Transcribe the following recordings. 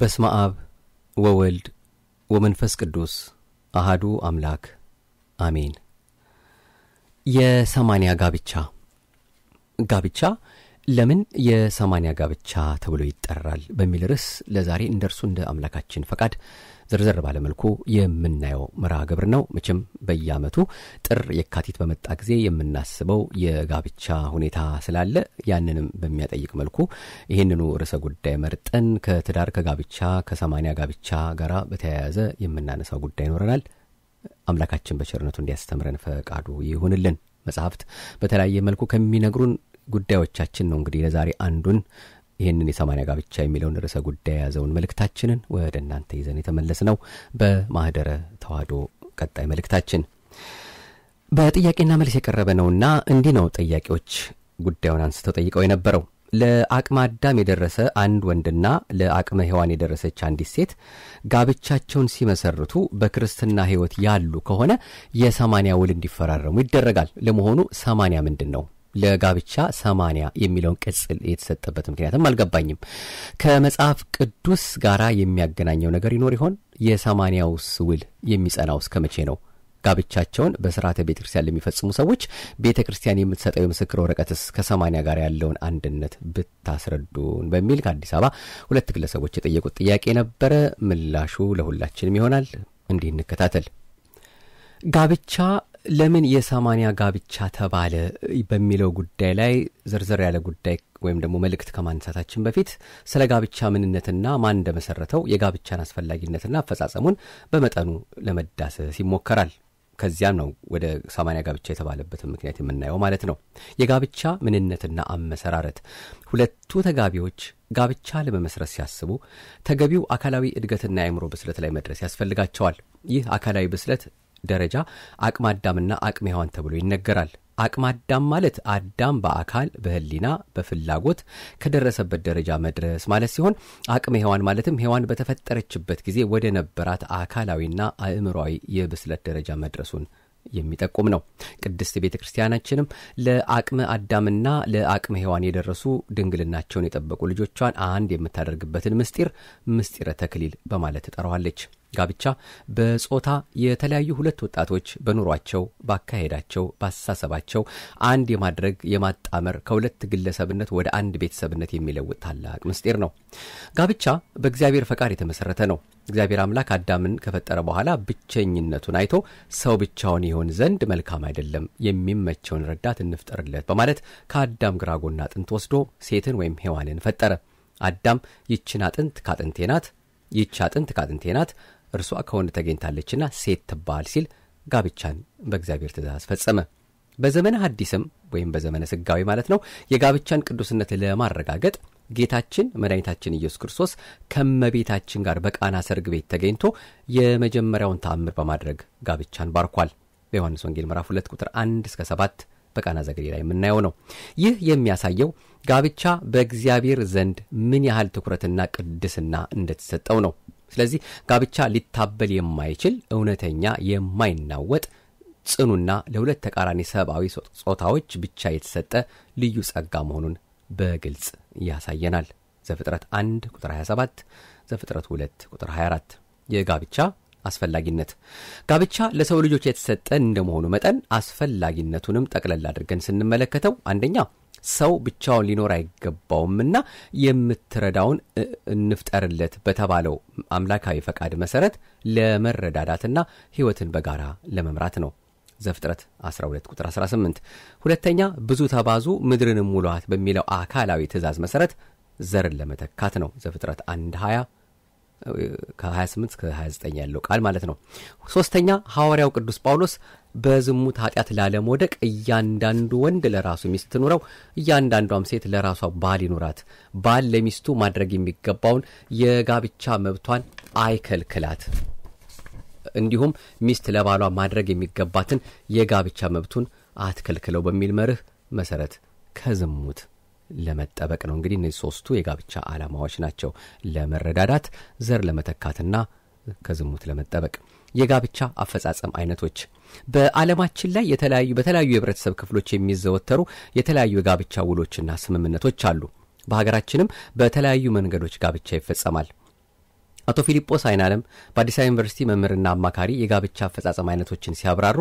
በስመ አብ ወወልድ ወመንፈስ ቅዱስ አሃዱ አምላክ አሜን። የሰማንያ ጋብቻ ጋብቻ ለምን የሰማንያ ጋብቻ ተብሎ ይጠራል በሚል ርዕስ ለዛሬ እንደርሱ እንደ አምላካችን ፈቃድ ዝርዝር ባለመልኩ የምናየው መርሃ ግብር ነው። መቼም በየአመቱ ጥር የካቲት በመጣ ጊዜ የምናስበው የጋብቻ ሁኔታ ስላለ ያንንም በሚያጠይቅ መልኩ ይህንኑ ርዕሰ ጉዳይ መርጠን ከትዳር ከጋብቻ ከሰማኒያ ጋብቻ ጋራ በተያያዘ የምናነሳው ጉዳይ ይኖረናል። አምላካችን በቸርነቱ እንዲያስተምረን ፈቃዱ ይሁንልን። መጽሐፍት በተለያየ መልኩ ከሚነግሩን ጉዳዮቻችን ነው እንግዲህ ለዛሬ አንዱን ይህንን የሰማኒያ ጋብቻ የሚለውን ርዕሰ ጉዳይ የያዘውን መልእክታችንን ወደ እናንተ ይዘን የተመለስ ነው በማህደረ ተዋህዶ ቀጣይ መልእክታችን በጥያቄና መልስ የቀረበ ነውና እንዲህ ነው ጥያቄዎች ጉዳዩን አንስተው ጠይቀው የነበረው ለአቅመ አዳም የደረሰ አንድ ወንድና ለአቅመ ሔዋን የደረሰች አንዲት ሴት ጋብቻቸውን ሲመሰርቱ በክርስትና ህይወት ያሉ ከሆነ የሰማኒያ ውል እንዲፈራረሙ ይደረጋል ለመሆኑ ሰማኒያ ምንድን ነው ለጋብቻ ሰማንያ የሚለውን ቅጽል የተሰጠበት ምክንያትም አልገባኝም። ከመጽሐፍ ቅዱስ ጋራ የሚያገናኘው ነገር ይኖር ይሆን? የሰማንያውስ ውል የሚጸናው እስከ መቼ ነው? ጋብቻቸውን በስርዓተ ቤተ ክርስቲያን ለሚፈጽሙ ሰዎች ቤተ ክርስቲያን የምትሰጠው የምስክር ወረቀትስ ከሰማንያ ጋር ያለውን አንድነት ብታስረዱን በሚል ከአዲስ አበባ ሁለት ግለሰቦች የጠየቁት ጥያቄ ነበረ። ምላሹ ለሁላችንም ይሆናል። እንዲህ እንከታተል። ጋብቻ ለምን የሰማኒያ ጋብቻ ተባለ በሚለው ጉዳይ ላይ ዝርዝር ያለ ጉዳይ ወይም ደግሞ መልእክት ከማንሳታችን በፊት ስለ ጋብቻ ምንነትና ማን እንደመሰረተው የጋብቻን አስፈላጊነትና አፈጻጸሙን በመጠኑ ለመዳሰስ ይሞከራል። ከዚያም ነው ወደ ሰማኒያ ጋብቻ የተባለበትን ምክንያት የምናየው ማለት ነው። የጋብቻ ምንነትና አመሰራረት ሁለቱ ተጋቢዎች ጋብቻ ለመመስረት ሲያስቡ ተገቢው አካላዊ እድገትና የአእምሮ ብስለት ላይ መድረስ ያስፈልጋቸዋል። ይህ አካላዊ ብስለት ደረጃ አቅመ አዳምና አቅመ ሔዋን ተብሎ ይነገራል። አቅመ አዳም ማለት አዳም በአካል በህሊና በፍላጎት ከደረሰበት ደረጃ መድረስ ማለት ሲሆን አቅመ ሔዋን ማለትም ሔዋን በተፈጠረችበት ጊዜ ወደ ነበራት አካላዊና አእምሯዊ የብስለት ደረጃ መድረሱን የሚጠቁም ነው። ቅድስት ቤተ ክርስቲያናችንም ለአቅመ አዳምና ለአቅመ ሔዋን የደረሱ ድንግልናቸውን የጠበቁ ልጆቿን አንድ የምታደርግበትን ምስጢር ምስጢረ ተክሊል በማለት ትጠራዋለች። ጋብቻ በጾታ የተለያዩ ሁለት ወጣቶች በኑሯቸው፣ ባካሄዳቸው፣ ባስተሳሰባቸው አንድ የማድረግ የማጣመር ከሁለት ግለሰብነት ወደ አንድ ቤተሰብነት የሚለውጥ ታላቅ ምስጢር ነው። ጋብቻ በእግዚአብሔር ፈቃድ የተመሰረተ ነው። እግዚአብሔር አምላክ አዳምን ከፈጠረ በኋላ ብቸኝነቱን አይቶ ሰው ብቻውን ይሆን ዘንድ መልካም አይደለም፣ የሚመቸውን ረዳት እንፍጠርለት በማለት ከአዳም ግራጎና አጥንት ወስዶ ሴትን ወይም ሔዋንን ፈጠረ። አዳም ይችን አጥንት ካጥንቴናት ይቻ አጥንት እርሷ ከወንድ ተገኝታለችና ሴት ትባል ሲል ጋብቻን በእግዚአብሔር ትእዛዝ ፈጸመ። በዘመነ ሐዲስም ወይም በዘመነ ስጋዊ ማለት ነው የጋብቻን ቅዱስነት ለማረጋገጥ ጌታችን መድኃኒታችን ኢየሱስ ክርስቶስ ከመቤታችን ጋር በቃና ሰርግ ቤት ተገኝቶ የመጀመሪያውን ተአምር በማድረግ ጋብቻን ባርኳል። በዮሐንስ ወንጌል ምዕራፍ 2 ቁጥር 1 እስከ 7 በቃና ላይ የምናየው ነው። ይህ የሚያሳየው ጋብቻ በእግዚአብሔር ዘንድ ምን ያህል ትኩረትና ቅድስና እንደተሰጠው ነው። ስለዚህ ጋብቻ ሊታበል የማይችል እውነተኛ፣ የማይናወጥ ጽኑና ለሁለት ተቃራኒ ሰብአዊ ጾታዎች ብቻ የተሰጠ ልዩ ጸጋ መሆኑን በግልጽ ያሳየናል። ዘፍጥረት 1 ቁጥር 27፣ ዘፍጥረት 2 ቁጥር 24። የጋብቻ አስፈላጊነት ጋብቻ ለሰው ልጆች የተሰጠ እንደመሆኑ መጠን አስፈላጊነቱንም ጠቅለል አድርገን ስንመለከተው አንደኛ ሰው ብቻውን ሊኖር አይገባውምና የምትረዳውን እንፍጠርለት በተባለው አምላካዊ ፈቃድ መሰረት ለመረዳዳትና ህይወትን በጋራ ለመምራት ነው። ዘፍጥረት 12 ቁጥር 18። ሁለተኛ ብዙ ተባዙ ምድርንም ሙሏት በሚለው አካላዊ ትእዛዝ መሰረት ዘርን ለመተካት ነው። ዘፍጥረት 1 20 ከ28 እስከ 29 ያለው ቃል ማለት ነው። ሶስተኛ ሐዋርያው ቅዱስ ጳውሎስ በዝሙት ኃጢአት ላለመውደቅ እያንዳንዱ ወንድ ለራሱ ሚስት ትኑረው፣ እያንዳንዷም ሴት ለራሷ ባል ይኑራት። ባል ለሚስቱ ማድረግ የሚገባውን የጋብቻ መብቷን አይከልክላት። እንዲሁም ሚስት ለባሏ ማድረግ የሚገባትን የጋብቻ መብቱን አትከልክለው በሚል መርህ መሰረት ከዝሙት ለመጠበቅ ነው። እንግዲህ እነዚህ ሶስቱ የጋብቻ አላማዎች ናቸው። ለመረዳዳት፣ ዘር ለመተካትና ከዝሙት ለመጠበቅ። የጋብቻ አፈጻጸም አይነቶች በዓለማችን ላይ የተለያዩ በተለያዩ የህብረተሰብ ክፍሎች የሚዘወተሩ የተለያዩ የጋብቻ ውሎችና ስምምነቶች አሉ። በሀገራችንም በተለያዩ መንገዶች ጋብቻ ይፈጸማል። አቶ ፊሊጶስ አይናለም በአዲስ አበባ ዩኒቨርሲቲ መምህርና አማካሪ የጋብቻ አፈጻጸም አይነቶችን ሲያብራሩ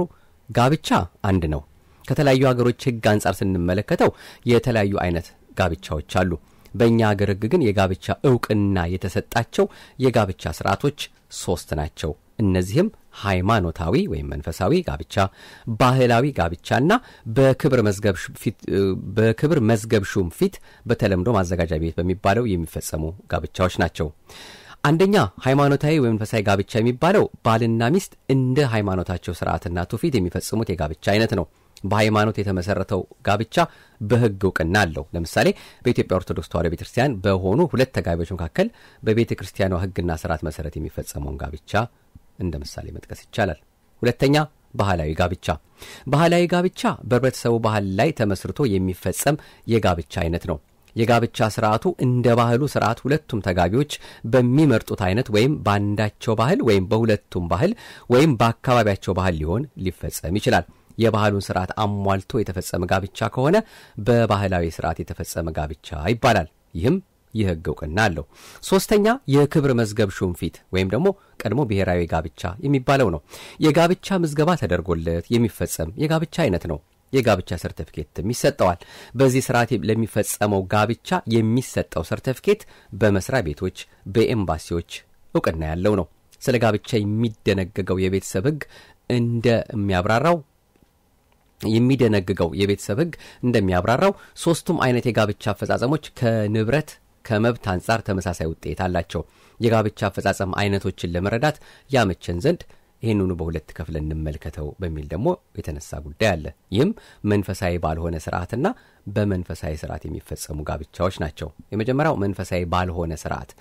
ጋብቻ አንድ ነው ከተለያዩ ሀገሮች ህግ አንጻር ስንመለከተው የተለያዩ አይነት ጋብቻዎች አሉ። በእኛ ሀገር ህግ ግን የጋብቻ እውቅና የተሰጣቸው የጋብቻ ስርዓቶች ሶስት ናቸው። እነዚህም ሃይማኖታዊ ወይም መንፈሳዊ ጋብቻ፣ ባህላዊ ጋብቻና በክብር መዝገብ ሹም ፊት በተለምዶ ማዘጋጃ ቤት በሚባለው የሚፈጸሙ ጋብቻዎች ናቸው። አንደኛ ሃይማኖታዊ ወይም መንፈሳዊ ጋብቻ የሚባለው ባልና ሚስት እንደ ሃይማኖታቸው ስርዓትና ትውፊት የሚፈጽሙት የጋብቻ አይነት ነው። በሃይማኖት የተመሰረተው ጋብቻ በህግ እውቅና አለው። ለምሳሌ በኢትዮጵያ ኦርቶዶክስ ተዋሪ ቤተክርስቲያን በሆኑ ሁለት ተጋቢዎች መካከል በቤተ ክርስቲያኗ ህግና ስርዓት መሰረት የሚፈጸመውን ጋብቻ እንደ ምሳሌ መጥቀስ ይቻላል። ሁለተኛ ባህላዊ ጋብቻ። ባህላዊ ጋብቻ በህብረተሰቡ ባህል ላይ ተመስርቶ የሚፈጸም የጋብቻ አይነት ነው። የጋብቻ ስርዓቱ እንደ ባህሉ ስርዓት ሁለቱም ተጋቢዎች በሚመርጡት አይነት ወይም በአንዳቸው ባህል ወይም በሁለቱም ባህል ወይም በአካባቢያቸው ባህል ሊሆን ሊፈጸም ይችላል። የባህሉን ስርዓት አሟልቶ የተፈጸመ ጋብቻ ከሆነ በባህላዊ ስርዓት የተፈጸመ ጋብቻ ይባላል። ይህም የህግ እውቅና አለው። ሶስተኛ የክብር መዝገብ ሹምፊት ወይም ደግሞ ቀድሞ ብሔራዊ ጋብቻ የሚባለው ነው። የጋብቻ ምዝገባ ተደርጎለት የሚፈጸም የጋብቻ አይነት ነው። የጋብቻ ሰርተፍኬትም ይሰጠዋል። በዚህ ስርዓት ለሚፈጸመው ጋብቻ የሚሰጠው ሰርተፍኬት በመስሪያ ቤቶች፣ በኤምባሲዎች እውቅና ያለው ነው። ስለ ጋብቻ የሚደነገገው የቤተሰብ ህግ እንደሚያብራራው የሚደነግገው የቤተሰብ ህግ እንደሚያብራራው ሶስቱም አይነት የጋብቻ አፈጻጸሞች ከንብረት ከመብት አንጻር ተመሳሳይ ውጤት አላቸው። የጋብቻ አፈጻጸም አይነቶችን ለመረዳት ያመቸን ዘንድ ይህንኑ በሁለት ክፍል እንመልከተው በሚል ደግሞ የተነሳ ጉዳይ አለ። ይህም መንፈሳዊ ባልሆነ ስርዓትና በመንፈሳዊ ስርዓት የሚፈጸሙ ጋብቻዎች ናቸው። የመጀመሪያው መንፈሳዊ ባልሆነ ስርዓት።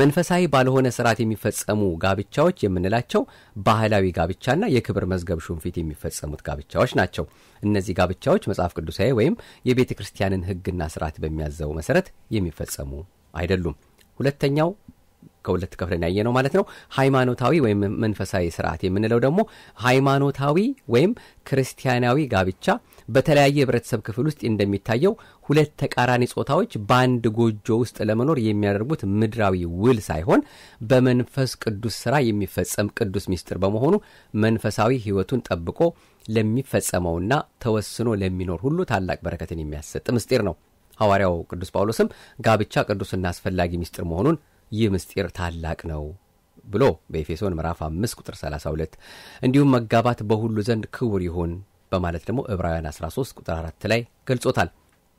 መንፈሳዊ ባልሆነ ስርዓት የሚፈጸሙ ጋብቻዎች የምንላቸው ባህላዊ ጋብቻና የክብር መዝገብ ሹንፊት የሚፈጸሙት ጋብቻዎች ናቸው። እነዚህ ጋብቻዎች መጽሐፍ ቅዱሳዊ ወይም የቤተ ክርስቲያንን ህግና ስርዓት በሚያዘው መሰረት የሚፈጸሙ አይደሉም። ሁለተኛው ከሁለት ከፍለን ያየ ነው ማለት ነው። ሃይማኖታዊ ወይም መንፈሳዊ ስርዓት የምንለው ደግሞ ሃይማኖታዊ ወይም ክርስቲያናዊ ጋብቻ በተለያየ ህብረተሰብ ክፍል ውስጥ እንደሚታየው ሁለት ተቃራኒ ጾታዎች በአንድ ጎጆ ውስጥ ለመኖር የሚያደርጉት ምድራዊ ውል ሳይሆን በመንፈስ ቅዱስ ስራ የሚፈጸም ቅዱስ ምስጢር በመሆኑ መንፈሳዊ ህይወቱን ጠብቆ ለሚፈጸመውና ተወስኖ ለሚኖር ሁሉ ታላቅ በረከትን የሚያሰጥ ምስጢር ነው። ሐዋርያው ቅዱስ ጳውሎስም ጋብቻ ቅዱስና አስፈላጊ ምስጢር መሆኑን ይህ ምስጢር ታላቅ ነው ብሎ በኤፌሶን ምዕራፍ 5 ቁጥር 32 እንዲሁም መጋባት በሁሉ ዘንድ ክቡር ይሁን በማለት ደግሞ ዕብራውያን 13 ቁጥር 4 ላይ ገልጾታል።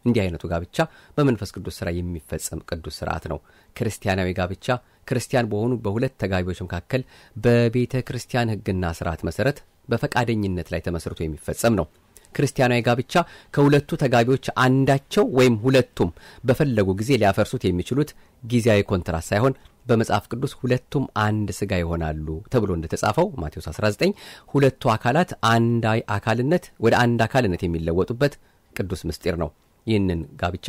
እንዲህ አይነቱ ጋብቻ በመንፈስ ቅዱስ ሥራ የሚፈጸም ቅዱስ ስርዓት ነው። ክርስቲያናዊ ጋብቻ ክርስቲያን በሆኑ በሁለት ተጋቢዎች መካከል በቤተ ክርስቲያን ሕግና ስርዓት መሠረት በፈቃደኝነት ላይ ተመስርቶ የሚፈጸም ነው። ክርስቲያናዊ ጋብቻ ከሁለቱ ተጋቢዎች አንዳቸው ወይም ሁለቱም በፈለጉ ጊዜ ሊያፈርሱት የሚችሉት ጊዜያዊ ኮንትራት ሳይሆን በመጽሐፍ ቅዱስ ሁለቱም አንድ ስጋ ይሆናሉ ተብሎ እንደተጻፈው ማቴዎስ 19 ሁለቱ አካላት አንድ አካልነት ወደ አንድ አካልነት የሚለወጡበት ቅዱስ ምስጢር ነው። ይህንን ጋብቻ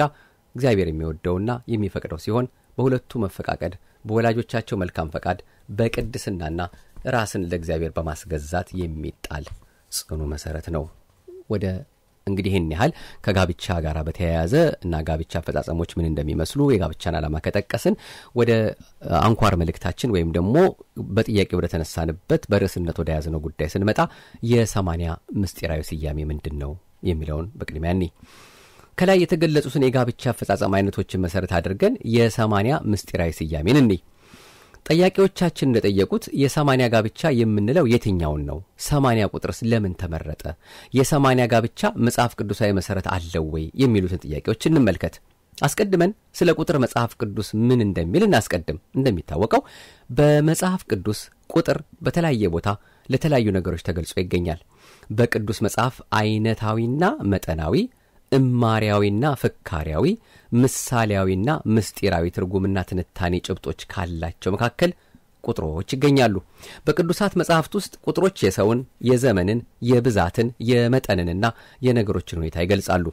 እግዚአብሔር የሚወደውና የሚፈቅደው ሲሆን በሁለቱ መፈቃቀድ በወላጆቻቸው መልካም ፈቃድ በቅድስናና ራስን ለእግዚአብሔር በማስገዛት የሚጣል ጽኑ መሰረት ነው። ወደ እንግዲህ ይህን ያህል ከጋብቻ ጋር በተያያዘ እና ጋብቻ አፈጻጸሞች ምን እንደሚመስሉ የጋብቻን አላማ ከጠቀስን ወደ አንኳር መልእክታችን ወይም ደግሞ በጥያቄ ተነሳንበት በርዕስነት ወደ ያዝነው ጉዳይ ስንመጣ የሰማኒያ ምስጢራዊ ስያሜ ምንድን ነው የሚለውን በቅድሚያ ኒ ከላይ የተገለጹትን የጋብቻ አፈጻጸም አይነቶችን መሰረት አድርገን የሰማኒያ ምስጢራዊ ስያሜን እኔ ጠያቂዎቻችን እንደጠየቁት የሰማኒያ ጋብቻ የምንለው የትኛውን ነው? ሰማኒያ ቁጥርስ ለምን ተመረጠ? የሰማኒያ ጋብቻ መጽሐፍ ቅዱሳዊ መሠረት አለው ወይ? የሚሉትን ጥያቄዎች እንመልከት። አስቀድመን ስለ ቁጥር መጽሐፍ ቅዱስ ምን እንደሚል እናስቀድም። እንደሚታወቀው በመጽሐፍ ቅዱስ ቁጥር በተለያየ ቦታ ለተለያዩ ነገሮች ተገልጾ ይገኛል። በቅዱስ መጽሐፍ አይነታዊና መጠናዊ እማሪያዊና ፍካሪያዊ፣ ምሳሌያዊና ምስጢራዊ ትርጉምና ትንታኔ ጭብጦች ካላቸው መካከል ቁጥሮች ይገኛሉ። በቅዱሳት መጽሐፍት ውስጥ ቁጥሮች የሰውን፣ የዘመንን፣ የብዛትን፣ የመጠንንና የነገሮችን ሁኔታ ይገልጻሉ።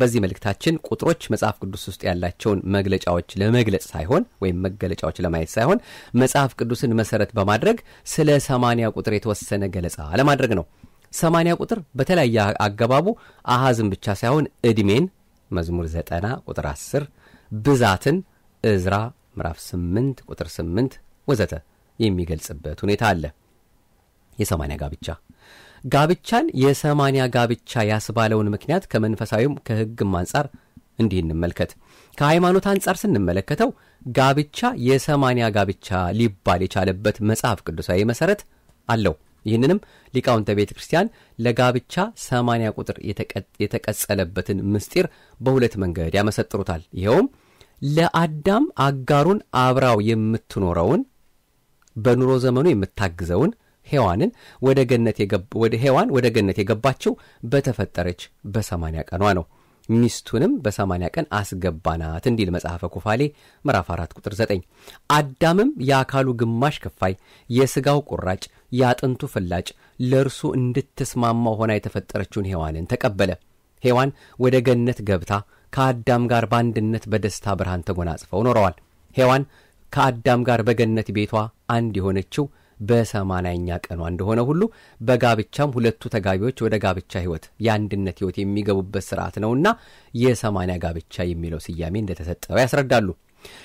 በዚህ መልእክታችን ቁጥሮች መጽሐፍ ቅዱስ ውስጥ ያላቸውን መግለጫዎች ለመግለጽ ሳይሆን ወይም መገለጫዎች ለማየት ሳይሆን መጽሐፍ ቅዱስን መሰረት በማድረግ ስለ ሰማንያ ቁጥር የተወሰነ ገለጻ ለማድረግ ነው። ሰማንያ ቁጥር በተለያየ አገባቡ አሐዝን ብቻ ሳይሆን እድሜን መዝሙር ዘጠና ቁጥር 10 ብዛትን እዝራ ምዕራፍ 8 ቁጥር 8 ወዘተ የሚገልጽበት ሁኔታ አለ የሰማንያ ጋብቻ ጋብቻን የሰማንያ ጋብቻ ያስባለውን ምክንያት ከመንፈሳዊም ከህግም አንጻር እንዲህ እንመልከት ከሃይማኖት አንጻር ስንመለከተው ጋብቻ የሰማንያ ጋብቻ ሊባል የቻለበት መጽሐፍ ቅዱሳዊ መሠረት አለው ይህንንም ሊቃውንተ ቤተ ክርስቲያን ለጋብቻ ሰማንያ ቁጥር የተቀጸለበትን ምስጢር በሁለት መንገድ ያመሰጥሩታል። ይኸውም ለአዳም አጋሩን አብራው የምትኖረውን በኑሮ ዘመኑ የምታግዘውን ሔዋንን ወደ ሔዋን ወደ ገነት የገባቸው በተፈጠረች በሰማንያ ቀኗ ነው። ሚስቱንም በሰማያ ቀን አስገባናት እንዲል መጽሐፈ ኩፋሌ ምዕራፍ 4 ቁጥር 9 አዳምም የአካሉ ግማሽ ክፋይ የሥጋው ቁራጭ የአጥንቱ ፍላጭ ለእርሱ እንድትስማማው ሆና የተፈጠረችውን ሔዋንን ተቀበለ ሔዋን ወደ ገነት ገብታ ከአዳም ጋር በአንድነት በደስታ ብርሃን ተጎናጽፈው ኖረዋል ሔዋን ከአዳም ጋር በገነት ቤቷ አንድ የሆነችው በሰማናኛ ቀኗ እንደሆነ ሁሉ በጋብቻም ሁለቱ ተጋቢዎች ወደ ጋብቻ ህይወት የአንድነት ህይወት የሚገቡበት ስርዓት ነውና የሰማኒያ ጋብቻ የሚለው ስያሜ እንደተሰጠው ያስረዳሉ።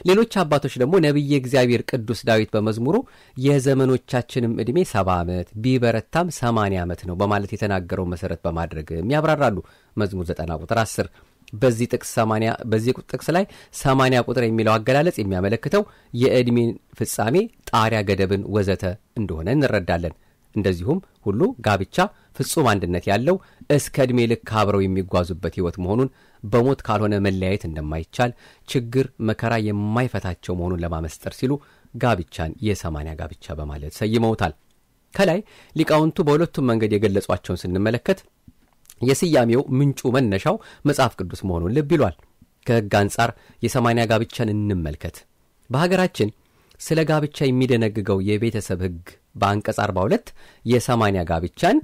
ሌሎች አባቶች ደግሞ ነቢየ እግዚአብሔር ቅዱስ ዳዊት በመዝሙሩ የዘመኖቻችንም ዕድሜ ሰባ ዓመት ቢበረታም ሰማንያ ዓመት ነው በማለት የተናገረው መሠረት በማድረግም ያብራራሉ። መዝሙር 90 ቁጥር 10 በዚህ ጥቅስ በዚህ ጥቅስ ላይ ሰማኒያ ቁጥር የሚለው አገላለጽ የሚያመለክተው የእድሜን ፍጻሜ ጣሪያ ገደብን ወዘተ እንደሆነ እንረዳለን እንደዚሁም ሁሉ ጋብቻ ፍጹም አንድነት ያለው እስከ ዕድሜ ልክ አብረው የሚጓዙበት ህይወት መሆኑን በሞት ካልሆነ መለያየት እንደማይቻል ችግር መከራ የማይፈታቸው መሆኑን ለማመስጠር ሲሉ ጋብቻን የሰማኒያ ጋብቻ በማለት ሰይመውታል ከላይ ሊቃውንቱ በሁለቱም መንገድ የገለጿቸውን ስንመለከት የስያሜው ምንጩ መነሻው መጽሐፍ ቅዱስ መሆኑን ልብ ይሏል። ከሕግ አንጻር የሰማኒያ ጋብቻን እንመልከት። በሀገራችን ስለ ጋብቻ የሚደነግገው የቤተሰብ ሕግ በአንቀጽ 42 የሰማኒያ ጋብቻን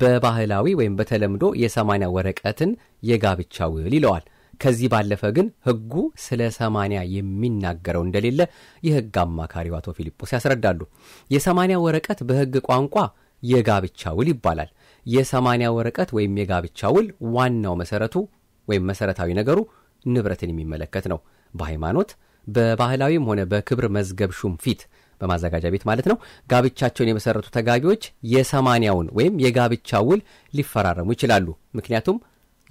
በባህላዊ ወይም በተለምዶ የሰማኒያ ወረቀትን የጋብቻ ውል ይለዋል። ከዚህ ባለፈ ግን ሕጉ ስለ ሰማኒያ የሚናገረው እንደሌለ የሕግ አማካሪው አቶ ፊልጶስ ያስረዳሉ። የሰማኒያ ወረቀት በሕግ ቋንቋ የጋብቻ ውል ይባላል። የሰማንያ ወረቀት ወይም የጋብቻ ውል ዋናው መሰረቱ ወይም መሰረታዊ ነገሩ ንብረትን የሚመለከት ነው። በሃይማኖት በባህላዊም ሆነ በክብር መዝገብ ሹም ፊት በማዘጋጃ ቤት ማለት ነው። ጋብቻቸውን የመሰረቱ ተጋቢዎች የሰማንያውን ወይም የጋብቻ ውል ሊፈራረሙ ይችላሉ። ምክንያቱም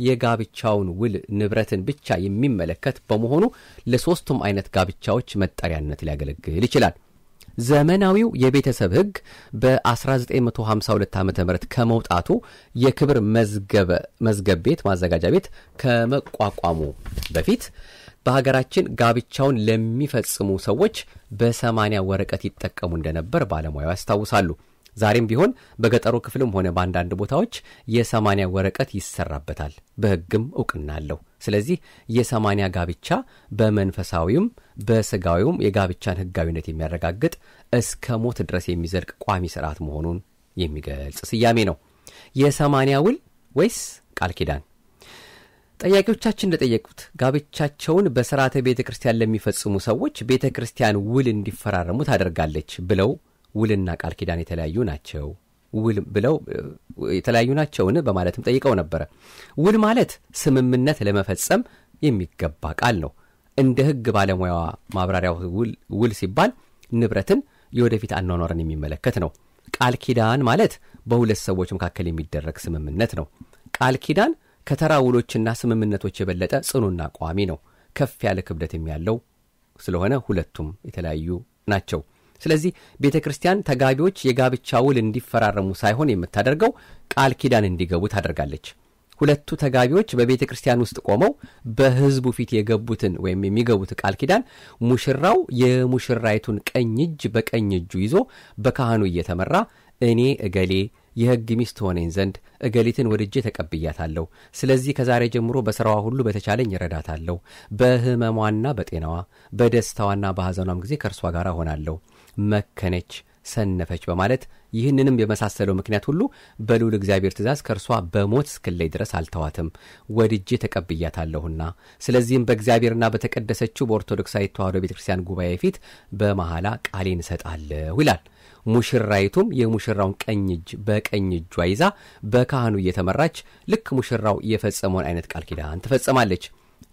የጋብቻውን ውል ንብረትን ብቻ የሚመለከት በመሆኑ ለሶስቱም አይነት ጋብቻዎች መጠሪያነት ሊያገለግል ይችላል። ዘመናዊው የቤተሰብ ህግ በ1952 ዓ ም ከመውጣቱ የክብር መዝገብ ቤት ማዘጋጃ ቤት ከመቋቋሙ በፊት በሀገራችን ጋብቻውን ለሚፈጽሙ ሰዎች በሰማኒያ ወረቀት ይጠቀሙ እንደነበር ባለሙያው ያስታውሳሉ። ዛሬም ቢሆን በገጠሩ ክፍልም ሆነ በአንዳንድ ቦታዎች የሰማንያ ወረቀት ይሰራበታል። በህግም እውቅና አለው። ስለዚህ የሰማኒያ ጋብቻ በመንፈሳዊውም በስጋዊውም የጋብቻን ህጋዊነት የሚያረጋግጥ እስከ ሞት ድረስ የሚዘልቅ ቋሚ ስርዓት መሆኑን የሚገልጽ ስያሜ ነው የሰማኒያ ውል ወይስ ቃል ኪዳን ጠያቂዎቻችን እንደጠየቁት ጋብቻቸውን በስርዓተ ቤተ ክርስቲያን ለሚፈጽሙ ሰዎች ቤተ ክርስቲያን ውል እንዲፈራረሙ ታደርጋለች ብለው ውልና ቃል ኪዳን የተለያዩ ናቸው ውል ብለው የተለያዩ ናቸውን በማለትም ጠይቀው ነበረ። ውል ማለት ስምምነት ለመፈጸም የሚገባ ቃል ነው። እንደ ህግ ባለሙያዋ ማብራሪያው ውል ሲባል ንብረትን፣ የወደፊት አኗኗርን የሚመለከት ነው። ቃል ኪዳን ማለት በሁለት ሰዎች መካከል የሚደረግ ስምምነት ነው። ቃል ኪዳን ከተራ ውሎችና ስምምነቶች የበለጠ ጽኑና ቋሚ ነው። ከፍ ያለ ክብደት የሚያለው ስለሆነ ሁለቱም የተለያዩ ናቸው። ስለዚህ ቤተ ክርስቲያን ተጋቢዎች የጋብቻ ውል እንዲፈራረሙ ሳይሆን የምታደርገው ቃል ኪዳን እንዲገቡ ታደርጋለች። ሁለቱ ተጋቢዎች በቤተ ክርስቲያን ውስጥ ቆመው በህዝቡ ፊት የገቡትን ወይም የሚገቡት ቃል ኪዳን ሙሽራው የሙሽራይቱን ቀኝ እጅ በቀኝ እጁ ይዞ በካህኑ እየተመራ እኔ እገሌ የህግ ሚስት ሆነኝ ዘንድ እገሊትን ወድጄ ተቀብያታለሁ። ስለዚህ ከዛሬ ጀምሮ በሥራዋ ሁሉ በተቻለኝ ይረዳታለሁ በህመሟና በጤናዋ በደስታዋና በሐዘኗም ጊዜ ከእርሷ ጋር ሆናለሁ መከነች፣ ሰነፈች በማለት ይህንንም የመሳሰለው ምክንያት ሁሉ በልዑል እግዚአብሔር ትእዛዝ ከእርሷ በሞት እስክለይ ድረስ አልተዋትም፣ ወድጄ ተቀብያታለሁና። ስለዚህም በእግዚአብሔርና በተቀደሰችው በኦርቶዶክሳዊ ተዋህዶ ቤተ ክርስቲያን ጉባኤ ፊት በመሐላ ቃሌን እሰጣለሁ ይላል። ሙሽራይቱም የሙሽራውን ቀኝ እጅ በቀኝ እጇ ይዛ በካህኑ እየተመራች ልክ ሙሽራው የፈጸመውን አይነት ቃል ኪዳን ትፈጽማለች።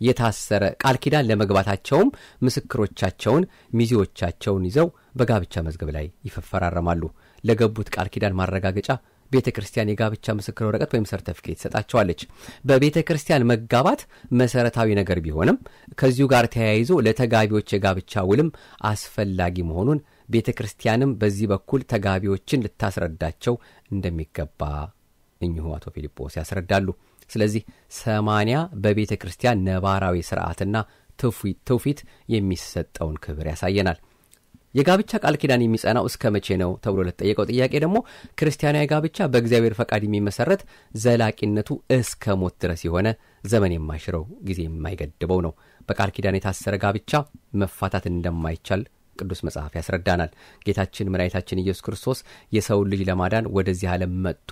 የታሰረ ቃል ኪዳን ለመግባታቸውም ምስክሮቻቸውን ሚዜዎቻቸውን ይዘው በጋብቻ መዝገብ ላይ ይፈፈራረማሉ። ለገቡት ቃል ኪዳን ማረጋገጫ ቤተ ክርስቲያን የጋብቻ ምስክር ወረቀት ወይም ሰርተፍኬት ትሰጣቸዋለች። በቤተ ክርስቲያን መጋባት መሰረታዊ ነገር ቢሆንም ከዚሁ ጋር ተያይዞ ለተጋቢዎች የጋብቻ ውልም አስፈላጊ መሆኑን ቤተ ክርስቲያንም በዚህ በኩል ተጋቢዎችን ልታስረዳቸው እንደሚገባ እኚሁ አቶ ፊልጶስ ያስረዳሉ። ስለዚህ ሰማንያ በቤተ ክርስቲያን ነባራዊ ስርዓትና ትውፊት የሚሰጠውን ክብር ያሳየናል። የጋብቻ ቃል ኪዳን የሚጸናው እስከ መቼ ነው ተብሎ ለተጠየቀው ጥያቄ ደግሞ ክርስቲያናዊ ጋብቻ በእግዚአብሔር ፈቃድ የሚመሰረት ዘላቂነቱ እስከ ሞት ድረስ የሆነ ዘመን የማይሽረው ጊዜ የማይገድበው ነው። በቃል ኪዳን የታሰረ ጋብቻ መፋታት እንደማይቻል ቅዱስ መጽሐፍ ያስረዳናል። ጌታችን መድኃኒታችን ኢየሱስ ክርስቶስ የሰውን ልጅ ለማዳን ወደዚህ ዓለም መጥቶ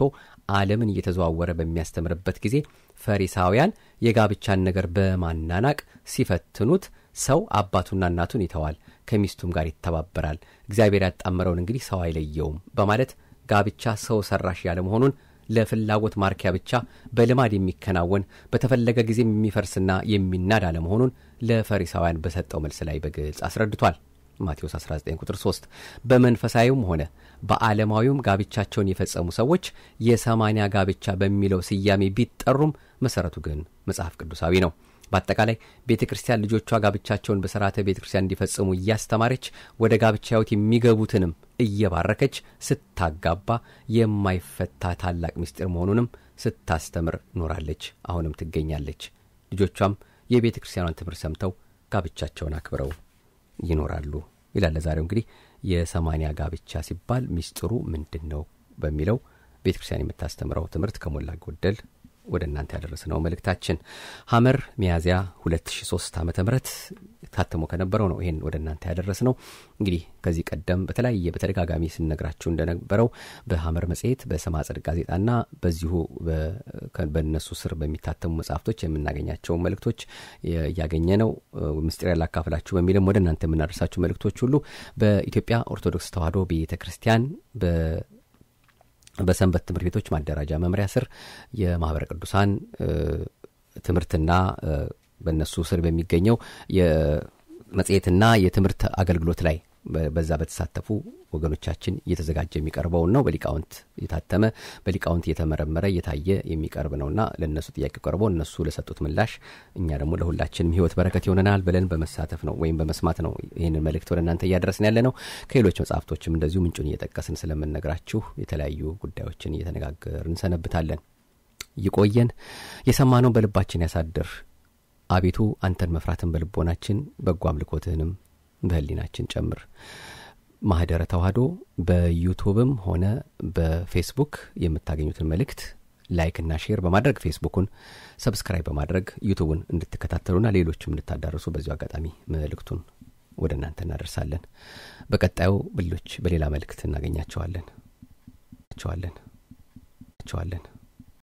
ዓለምን እየተዘዋወረ በሚያስተምርበት ጊዜ ፈሪሳውያን የጋብቻን ነገር በማናናቅ ሲፈትኑት ሰው አባቱና እናቱን ይተዋል፣ ከሚስቱም ጋር ይተባበራል፣ እግዚአብሔር ያጣመረውን እንግዲህ ሰው አይለየውም በማለት ጋብቻ ሰው ሰራሽ ያለመሆኑን ለፍላጎት ማርኪያ ብቻ በልማድ የሚከናወን በተፈለገ ጊዜም የሚፈርስና የሚናድ አለመሆኑን ለፈሪሳውያን በሰጠው መልስ ላይ በግልጽ አስረድቷል። ማቴዎስ 19 ቁጥር 3 በመንፈሳዊውም ሆነ በዓለማዊውም ጋብቻቸውን የፈጸሙ ሰዎች የሰማንያ ጋብቻ በሚለው ስያሜ ቢጠሩም መሰረቱ ግን መጽሐፍ ቅዱሳዊ ነው። በአጠቃላይ ቤተ ክርስቲያን ልጆቿ ጋብቻቸውን በስርዓተ ቤተ ክርስቲያን እንዲፈጽሙ እያስተማረች ወደ ጋብቻ ሕይወት የሚገቡትንም እየባረከች ስታጋባ የማይፈታ ታላቅ ምስጢር መሆኑንም ስታስተምር ኖራለች፣ አሁንም ትገኛለች። ልጆቿም የቤተ ክርስቲያኗን ትምህርት ሰምተው ጋብቻቸውን አክብረው ይኖራሉ ይላለ ዛሬው እንግዲህ የሰማኒያ ጋብቻ ሲባል ሚስጥሩ ምንድን ነው በሚለው ቤተ ክርስቲያን የምታስተምረው ትምህርት ከሞላ ጎደል ወደ እናንተ ነው መልእክታችን ሐመር ሚያዝያ 2003 ዓ ም ታትሞ ከነበረው ነው ይሄን ወደ እናንተ ያደረስ ነው እንግዲህ ከዚህ ቀደም በተለያየ በተደጋጋሚ ስነግራችሁ እንደነበረው በሀመር መጽሔት በሰማጽድቅ ጋዜጣና በዚሁ በእነሱ ስር በሚታተሙ መጽሐፍቶች የምናገኛቸውን መልእክቶች እያገኘ ነው ምስጢር ያላካፍላችሁ በሚልም ወደ እናንተ የምናደርሳችሁ መልእክቶች ሁሉ በኢትዮጵያ ኦርቶዶክስ ተዋሕዶ ቤተ ክርስቲያን በሰንበት ትምህርት ቤቶች ማደራጃ መምሪያ ስር የማህበረ ቅዱሳን ትምህርትና በእነሱ ስር በሚገኘው የመጽሔትና የትምህርት አገልግሎት ላይ በዛ በተሳተፉ ወገኖቻችን እየተዘጋጀ የሚቀርበውን ነው። በሊቃውንት የታተመ በሊቃውንት እየተመረመረ እየታየ የሚቀርብ ና ለእነሱ ጥያቄ ቀርቦ እነሱ ለሰጡት ምላሽ እኛ ደግሞ ለሁላችንም ህይወት በረከት ይሆነናል ብለን በመሳተፍ ነው ወይም በመስማት ነው ይህንን መልእክት ወደ እናንተ እያደረስን ያለ ነው። ከሌሎች መጽሐፍቶችም እንደዚሁ ምንጩን እየጠቀስን ስለምንነግራችሁ የተለያዩ ጉዳዮችን እየተነጋገር ሰነብታለን። ይቆየን። የሰማነውን በልባችን ያሳድር። አቤቱ አንተን መፍራትን በልቦናችን በጎ አምልኮትህንም በህሊናችን ጨምር ማህደረ ተዋህዶ በዩቱብም ሆነ በፌስቡክ የምታገኙትን መልእክት ላይክ እና ሼር በማድረግ ፌስቡኩን ሰብስክራይብ በማድረግ ዩቱቡን እንድትከታተሉና ሌሎችም እንድታዳርሱ በዚሁ አጋጣሚ መልእክቱን ወደ እናንተ እናደርሳለን በቀጣዩ ብሎች በሌላ መልእክት እናገኛቸዋለን ቸዋለን ቸዋለን